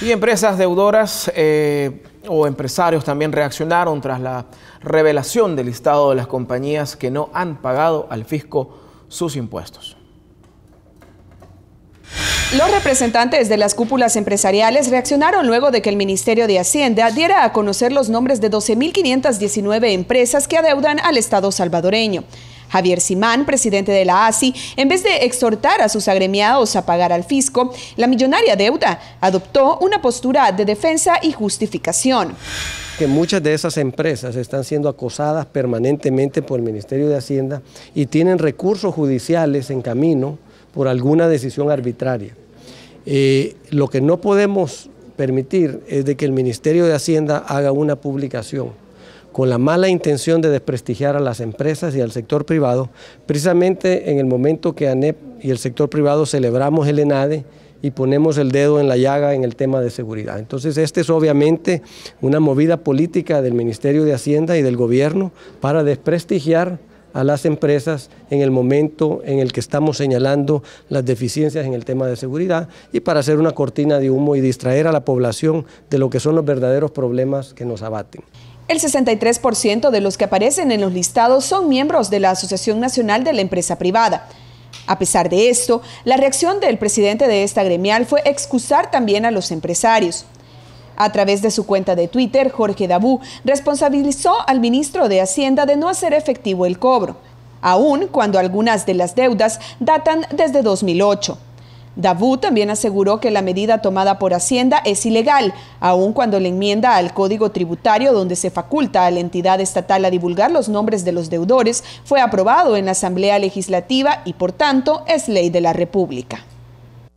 Y empresas deudoras eh, o empresarios también reaccionaron tras la revelación del listado de las compañías que no han pagado al fisco sus impuestos. Los representantes de las cúpulas empresariales reaccionaron luego de que el Ministerio de Hacienda diera a conocer los nombres de 12.519 empresas que adeudan al Estado salvadoreño. Javier Simán, presidente de la ASI, en vez de exhortar a sus agremiados a pagar al fisco la millonaria deuda, adoptó una postura de defensa y justificación. Que muchas de esas empresas están siendo acosadas permanentemente por el Ministerio de Hacienda y tienen recursos judiciales en camino por alguna decisión arbitraria. Eh, lo que no podemos permitir es de que el Ministerio de Hacienda haga una publicación con la mala intención de desprestigiar a las empresas y al sector privado, precisamente en el momento que ANEP y el sector privado celebramos el ENADE y ponemos el dedo en la llaga en el tema de seguridad. Entonces, esta es obviamente una movida política del Ministerio de Hacienda y del Gobierno para desprestigiar a las empresas en el momento en el que estamos señalando las deficiencias en el tema de seguridad y para hacer una cortina de humo y distraer a la población de lo que son los verdaderos problemas que nos abaten. El 63% de los que aparecen en los listados son miembros de la Asociación Nacional de la Empresa Privada. A pesar de esto, la reacción del presidente de esta gremial fue excusar también a los empresarios. A través de su cuenta de Twitter, Jorge Dabú responsabilizó al ministro de Hacienda de no hacer efectivo el cobro, aun cuando algunas de las deudas datan desde 2008. Davut también aseguró que la medida tomada por Hacienda es ilegal, aun cuando la enmienda al Código Tributario, donde se faculta a la entidad estatal a divulgar los nombres de los deudores, fue aprobado en la Asamblea Legislativa y, por tanto, es ley de la República.